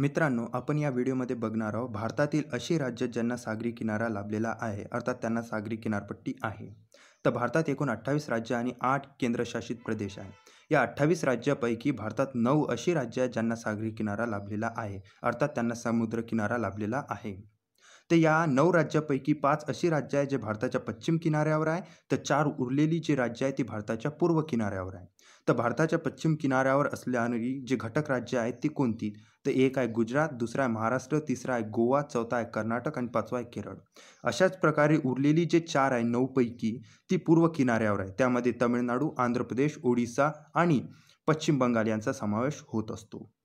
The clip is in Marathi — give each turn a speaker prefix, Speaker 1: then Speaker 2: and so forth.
Speaker 1: मित्रांनो आपण या व्हिडिओमध्ये बघणार आहोत भारतातील अशी राज्य ज्यांना सागरी किनारा लाभलेला आहे अर्थात त्यांना सागरी किनारपट्टी आहे तर भारतात एकूण अठ्ठावीस राज्य आणि आठ केंद्रशासित प्रदेश आहे या अठ्ठावीस राज्यापैकी भारतात नऊ अशी राज्य आहेत ज्यांना सागरी किनारा लाभलेला आहे अर्थात त्यांना समुद्र किनारा लाभलेला आहे तर या नऊ राज्यापैकी पाच अशी राज्य आहे जे भारताच्या पश्चिम किनाऱ्यावर आहे तर चार उरलेली जी राज्य आहे ती भारताच्या पूर्व किनाऱ्यावर आहे तर भारताच्या पश्चिम किनाऱ्यावर असल्याने जे घटक राज्य आहेत ती कोणती तर एक आहे गुजरात दुसरा आहे महाराष्ट्र तिसरा आहे गोवा चौथा आहे कर्नाटक आणि पाचवा आहे केरळ अशाच प्रकारे उरलेली जे चार आहे नऊपैकी ती पूर्व किनाऱ्यावर आहे त्यामध्ये तमिळनाडू आंध्र प्रदेश ओडिसा आणि पश्चिम बंगाल यांचा समावेश होत असतो